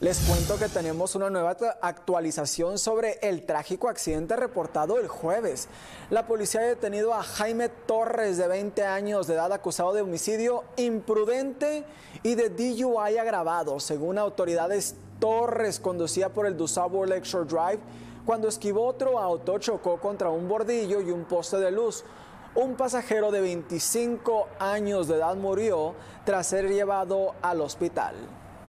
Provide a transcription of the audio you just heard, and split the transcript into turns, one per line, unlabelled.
Les cuento que tenemos una nueva actualización sobre el trágico accidente reportado el jueves. La policía ha detenido a Jaime Torres, de 20 años de edad, acusado de homicidio imprudente y de DUI agravado. Según autoridades, Torres conducía por el Dusabo Lecture Drive cuando esquivó otro auto, chocó contra un bordillo y un poste de luz. Un pasajero de 25 años de edad murió tras ser llevado al hospital.